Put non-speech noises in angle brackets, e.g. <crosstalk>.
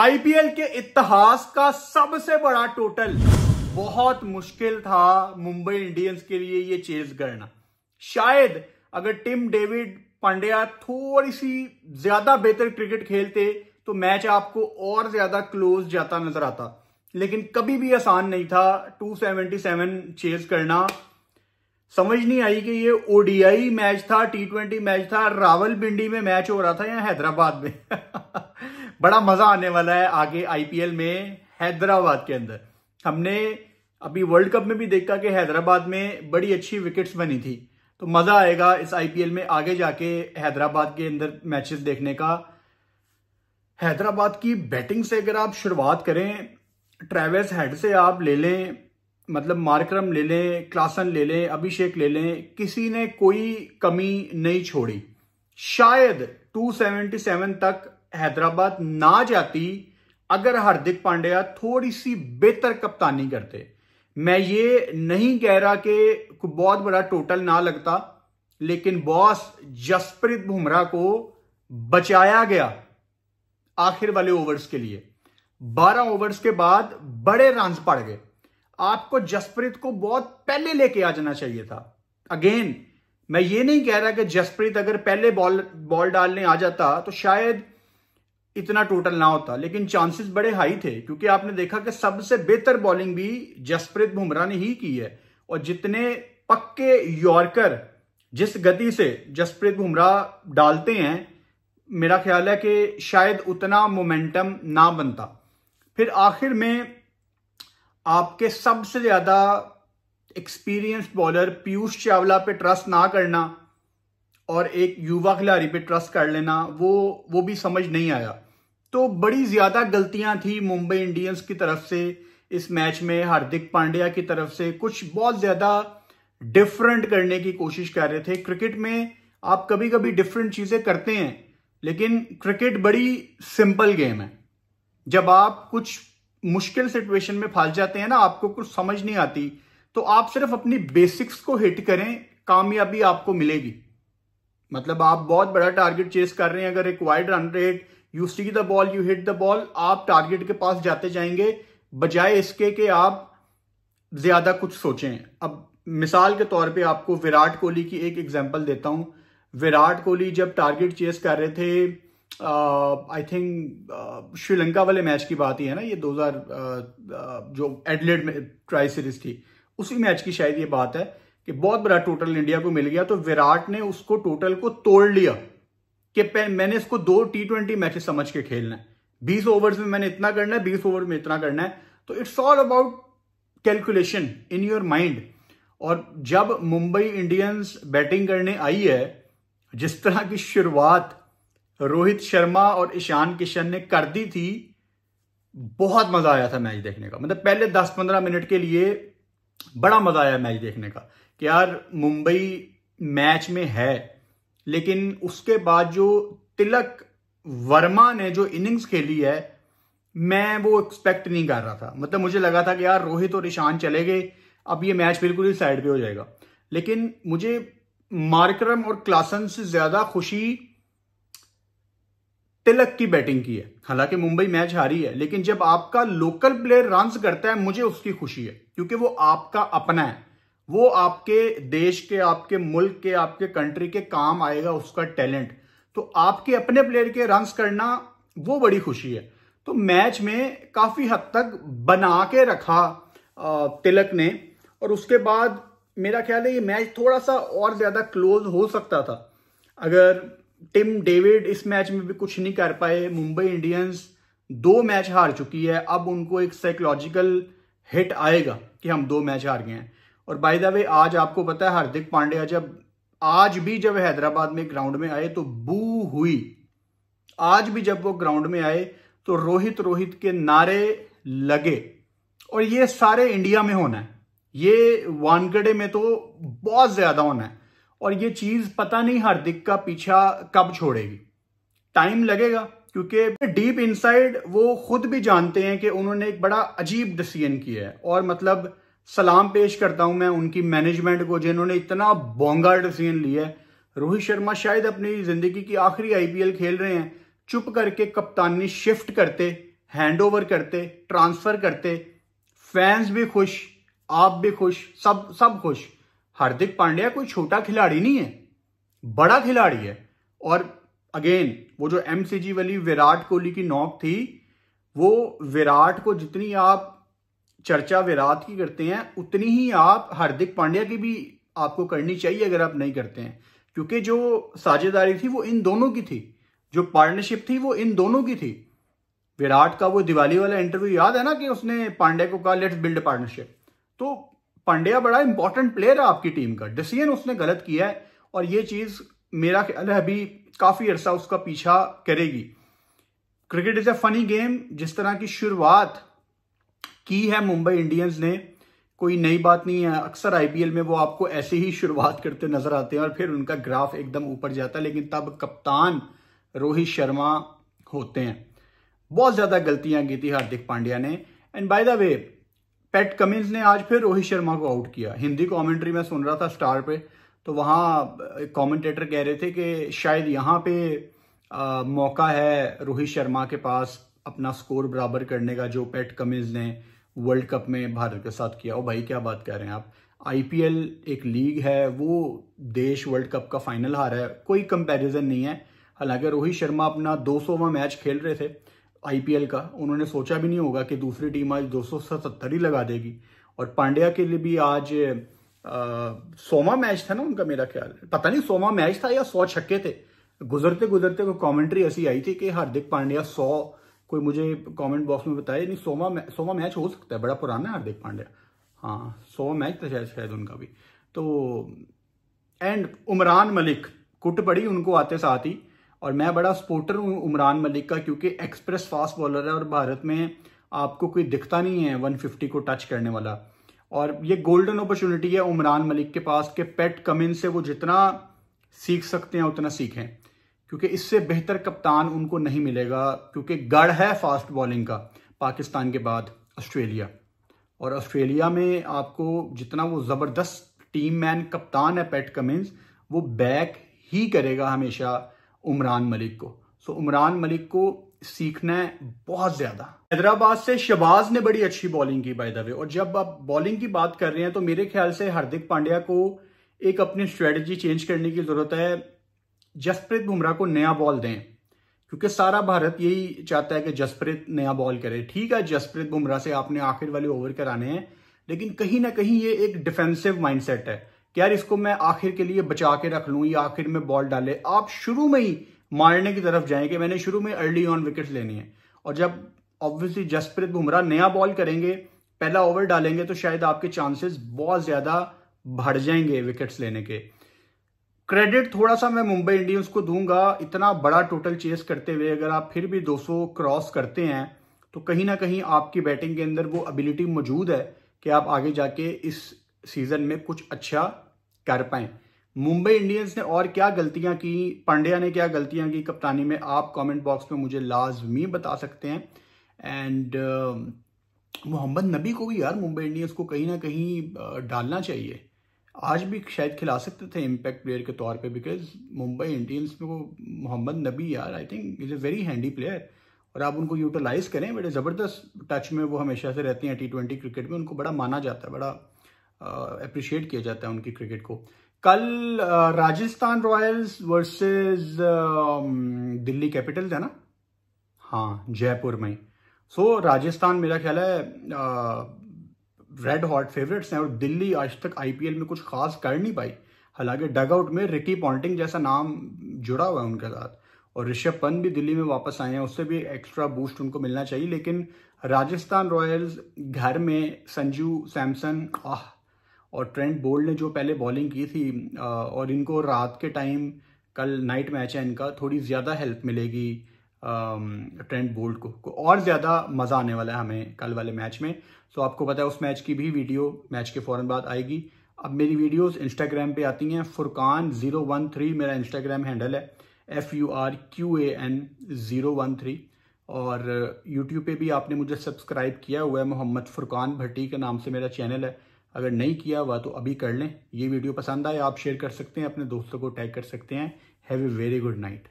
IPL के इतिहास का सबसे बड़ा टोटल बहुत मुश्किल था मुंबई इंडियंस के लिए ये चेज करना शायद अगर टिम डेविड पांड्या थोड़ी सी ज्यादा बेहतर क्रिकेट खेलते तो मैच आपको और ज्यादा क्लोज जाता नजर आता लेकिन कभी भी आसान नहीं था 277 चेज करना समझ नहीं आई कि ये ओडीआई मैच था टी ट्वेंटी मैच था रावलपिंडी में मैच हो रहा था या हैदराबाद में <laughs> बड़ा मजा आने वाला है आगे आईपीएल में हैदराबाद के अंदर हमने अभी वर्ल्ड कप में भी देखा कि हैदराबाद में बड़ी अच्छी विकेट्स बनी थी तो मजा आएगा इस आईपीएल में आगे जाके हैदराबाद के अंदर मैचेस देखने का हैदराबाद की बैटिंग से अगर आप शुरुआत करें ट्रेविस हेड से आप ले लें मतलब मार्क्रम ले लें क्लासन ले लें अभिषेक ले लें किसी ने कोई कमी नहीं छोड़ी शायद 277 तक हैदराबाद ना जाती अगर हार्दिक पांड्या थोड़ी सी बेहतर कप्तानी करते मैं ये नहीं कह रहा कि बहुत बड़ा टोटल ना लगता लेकिन बॉस जसप्रीत बुमराह को बचाया गया आखिर वाले ओवर्स के लिए 12 ओवर्स के बाद बड़े रन पड़ गए आपको जसप्रीत को बहुत पहले लेके आ जाना चाहिए था अगेन मैं ये नहीं कह रहा कि जसप्रीत अगर पहले बॉल बॉल डालने आ जाता तो शायद इतना टोटल ना होता लेकिन चांसेस बड़े हाई थे क्योंकि आपने देखा कि सबसे बेहतर बॉलिंग भी जसप्रीत बुमराह ने ही की है और जितने पक्के यॉर्कर जिस गति से जसप्रीत बुमराह डालते हैं मेरा ख्याल है कि शायद उतना मोमेंटम ना बनता फिर आखिर में आपके सबसे ज्यादा एक्सपीरियंस्ड बॉलर पीयूष चावला पे ट्रस्ट ना करना और एक युवा खिलाड़ी पे ट्रस्ट कर लेना वो वो भी समझ नहीं आया तो बड़ी ज़्यादा गलतियां थी मुंबई इंडियंस की तरफ से इस मैच में हार्दिक पांड्या की तरफ से कुछ बहुत ज़्यादा डिफरेंट करने की कोशिश कर रहे थे क्रिकेट में आप कभी कभी डिफरेंट चीज़ें करते हैं लेकिन क्रिकेट बड़ी सिंपल गेम है जब आप कुछ मुश्किल सिचुएशन में फंस जाते हैं ना आपको कुछ समझ नहीं आती तो आप सिर्फ अपनी बेसिक्स को हिट करें कामयाबी आपको मिलेगी मतलब आप बहुत बड़ा टारगेट चेस कर रहे हैं अगर एक wide run rate you see the ball you hit the ball आप टारगेट के पास जाते जाएंगे बजाय इसके कि आप ज्यादा कुछ सोचें अब मिसाल के तौर पे आपको विराट कोहली की एक एग्जांपल देता हूँ विराट कोहली जब टारगेट चेस कर रहे थे I uh, think uh, Sri Lanka वाले मैच की बात ही है ना ये 2000 uh, uh, जो एडलेट में ट्राई सीरीज थी उसी मैच की शायद ये बात है कि बहुत बड़ा टोटल इंडिया को मिल गया तो विराट ने उसको टोटल को तोड़ लिया कि मैंने इसको दो टी ट्वेंटी मैचेस समझ के खेलना है बीस ओवर्स में मैंने इतना करना है बीस ओवर में इतना करना है तो it's all about calculation in your mind और जब मुंबई इंडियंस बैटिंग करने आई है जिस तरह की शुरुआत रोहित शर्मा और ईशान किशन ने कर दी थी बहुत मजा आया था मैच देखने का मतलब पहले 10-15 मिनट के लिए बड़ा मजा आया मैच देखने का कि यार मुंबई मैच में है लेकिन उसके बाद जो तिलक वर्मा ने जो इनिंग्स खेली है मैं वो एक्सपेक्ट नहीं कर रहा था मतलब मुझे लगा था कि यार रोहित और ईशान चले गए अब ये मैच बिल्कुल ही साइड पे हो जाएगा लेकिन मुझे मार्करम और क्लासन से ज्यादा खुशी तिलक की बैटिंग की है हालांकि मुंबई मैच हारी है लेकिन जब आपका लोकल प्लेयर रन करता है मुझे उसकी खुशी है क्योंकि वो आपका अपना है वो आपके देश के आपके मुल्क के आपके कंट्री के काम आएगा उसका टैलेंट तो आपके अपने प्लेयर के रंस करना वो बड़ी खुशी है तो मैच में काफी हद तक बना के रखा तिलक ने और उसके बाद मेरा ख्याल है ये मैच थोड़ा सा और ज्यादा क्लोज हो सकता था अगर टिम डेविड इस मैच में भी कुछ नहीं कर पाए मुंबई इंडियंस दो मैच हार चुकी है अब उनको एक साइकोलॉजिकल हिट आएगा कि हम दो मैच हार गए हैं और बाय द वे आज आपको पता है हार्दिक पांड्या जब आज भी जब हैदराबाद में ग्राउंड में आए तो बू हुई आज भी जब वो ग्राउंड में आए तो रोहित रोहित के नारे लगे और ये सारे इंडिया में होना है ये वानगड़े में तो बहुत ज्यादा होना है और ये चीज पता नहीं हार्दिक का पीछा कब छोड़ेगी टाइम लगेगा क्योंकि डीप इनसाइड वो खुद भी जानते हैं कि उन्होंने एक बड़ा अजीब डिसीजन किया है और मतलब सलाम पेश करता हूं मैं उनकी मैनेजमेंट को जिन्होंने इतना बोंगा डिसीजन लिया है रोहित शर्मा शायद अपनी जिंदगी की आखिरी आईपीएल खेल रहे हैं चुप करके कप्तानी शिफ्ट करते हैंडओवर करते ट्रांसफर करते फैंस भी खुश आप भी खुश सब सब खुश हार्दिक पांड्या कोई छोटा खिलाड़ी नहीं है बड़ा खिलाड़ी है और अगेन वो जो एमसीजी वाली विराट कोहली की नौक थी वो विराट को जितनी आप चर्चा विराट की करते हैं उतनी ही आप हार्दिक पांड्या की भी आपको करनी चाहिए अगर आप नहीं करते हैं क्योंकि जो साझेदारी थी वो इन दोनों की थी जो पार्टनरशिप थी वो इन दोनों की थी विराट का वो दिवाली वाला इंटरव्यू याद है ना कि उसने पांड्या को कहा लेट्स बिल्ड पार्टनरशिप तो पांड्या बड़ा इंपॉर्टेंट प्लेयर है आपकी टीम का डिसीजन उसने गलत किया है और ये चीज मेरा ख्याल है अभी काफी अरसा उसका पीछा करेगी cricket is a funny game जिस तरह की शुरुआत की है मुंबई इंडियंस ने कोई नई बात नहीं है अक्सर आईपीएल में वो आपको ऐसे ही शुरुआत करते नजर आते हैं और फिर उनका ग्राफ एकदम ऊपर जाता है लेकिन तब कप्तान रोहित शर्मा होते हैं बहुत ज्यादा गलतियां की थी हार्दिक पांड्या ने and by the way Pat Cummins ने आज फिर रोहित शर्मा को आउट किया हिंदी कॉमेंट्री में सुन रहा था स्टार पे तो वहाँ कॉमेंटेटर कह रहे थे कि शायद यहाँ पे आ, मौका है रोहित शर्मा के पास अपना स्कोर बराबर करने का जो पैट कमिंस ने वर्ल्ड कप में भारत के साथ किया ओ भाई क्या बात कर रहे हैं आप आईपीएल एक लीग है वो देश वर्ल्ड कप का फाइनल हारा है कोई कंपैरिजन नहीं है हालांकि रोहित शर्मा अपना 200वां मैच खेल रहे थे आईपीएल का उन्होंने सोचा भी नहीं होगा कि दूसरी टीम आज दो ही लगा देगी और पांड्या के लिए भी आज सोवा मैच था ना उनका मेरा ख्याल पता नहीं सोवा मैच था या सौ छक्के थे गुजरते गुजरते कोई कमेंट्री ऐसी आई थी कि हार्दिक पांड्या सौ कोई मुझे कमेंट बॉक्स में बताए नहीं सोमा मै, सोमा मैच हो सकता है बड़ा पुराना है हार्दिक पांड्या हाँ सोमा मैच था शायद शायद उनका भी तो एंड उमरान मलिक कुट पड़ी उनको आते साथ ही और मैं बड़ा सपोर्टर हूँ उमरान मलिक का क्योंकि एक्सप्रेस फास्ट बॉलर है और भारत में आपको कोई दिखता नहीं है वन को टच करने वाला और ये गोल्डन अपॉर्चुनिटी है उमरान मलिक के पास के पेट कमिन से वो जितना सीख सकते हैं उतना सीखें क्योंकि इससे बेहतर कप्तान उनको नहीं मिलेगा क्योंकि गढ़ है फास्ट बॉलिंग का पाकिस्तान के बाद ऑस्ट्रेलिया और ऑस्ट्रेलिया में आपको जितना वो ज़बरदस्त टीम मैन कप्तान है पैट कमिंस वो बैक ही करेगा हमेशा उमरान मलिक को सो उमरान मलिक को सीखना है बहुत ज़्यादा हैदराबाद से शबाज ने बड़ी अच्छी बॉलिंग की बाय द वे और जब आप बॉलिंग की बात कर रहे हैं तो मेरे ख्याल से हार्दिक पांड्या को एक अपनी स्ट्रेटजी चेंज करने की ज़रूरत है जसप्रीत बुमराह को नया बॉल दें क्योंकि सारा भारत यही चाहता है कि जसप्रीत नया बॉल करे ठीक है जसप्रीत बुमराह से आपने आखिर वाले ओवर कराने हैं लेकिन कहीं ना कहीं ये एक डिफेंसिव माइंडसेट है कि यार इसको मैं आखिर के लिए बचा के रख लूं या आखिर में बॉल डाले आप शुरू में ही मारने की तरफ जाएं कि मैंने शुरू में अर्ली ऑन विकेट लेनी है और जब ऑब्वियसली जसप्रीत बुमराह नया बॉल करेंगे पहला ओवर डालेंगे तो शायद आपके चांसेस बहुत ज़्यादा बढ़ जाएंगे विकेट्स लेने के क्रेडिट थोड़ा सा मैं मुंबई इंडियंस को दूंगा इतना बड़ा टोटल चेस करते हुए अगर आप फिर भी 200 क्रॉस करते हैं तो कहीं ना कहीं आपकी बैटिंग के अंदर वो एबिलिटी मौजूद है कि आप आगे जाके इस सीजन में कुछ अच्छा कर पाए मुंबई इंडियंस ने और क्या गलतियां की पांड्या ने क्या गलतियां की कप्तानी में आप कमेंट बॉक्स में मुझे लाजमी बता सकते हैं एंड मोहम्मद नबी को भी यार मुंबई इंडियंस को कहीं ना कहीं डालना चाहिए आज भी शायद खिला सकते थे इम्पैक्ट प्लेयर के तौर पे बिकॉज मुंबई इंडियंस में वो मोहम्मद नबी यार I think is a very handy player और आप उनको यूटिलाइज करें बड़े ज़बरदस्त टच में वो हमेशा से रहते हैं टी ट्वेंटी क्रिकेट में उनको बड़ा माना जाता है बड़ा अप्रिशिएट किया जाता है उनकी क्रिकेट को कल Rajasthan Royals versus Delhi Capitals है ना हाँ जयपुर में सो so, राजस्थान मेरा ख्याल है आ, रेड हॉट फेवरेट्स हैं और दिल्ली आज तक आईपीएल में कुछ खास कर नहीं पाई हालांकि डगआउट में रिकी पॉन्टिंग जैसा नाम जुड़ा हुआ है उनके साथ और ऋषभ पंत भी दिल्ली में वापस आए हैं उससे भी एक्स्ट्रा बूस्ट उनको मिलना चाहिए लेकिन राजस्थान रॉयल्स घर में संजू सैमसन आह और ट्रेंट बोल्ड ने जो पहले बॉलिंग की थी और इनको रात के टाइम कल नाइट मैच है इनका थोड़ी ज़्यादा हेल्प मिलेगी ट्रेंड um, बोल्ट को, को और ज़्यादा मज़ा आने वाला है हमें कल वाले मैच में तो आपको पता है उस मैच की भी वीडियो मैच के फ़ौरन बाद आएगी अब मेरी वीडियोस इंस्टाग्राम पे आती हैं फुरकान ज़ीरो वन थ्री मेरा इंस्टाग्राम हैंडल है F U R Q A N zero one three और यूट्यूब पे भी आपने मुझे सब्सक्राइब किया हुआ है मोहम्मद फुरकान भट्टी के नाम से मेरा चैनल है अगर नहीं किया हुआ तो अभी कर लें ये वीडियो पसंद आए आप शेयर कर सकते हैं अपने दोस्तों को टैग कर सकते हैं have a very good night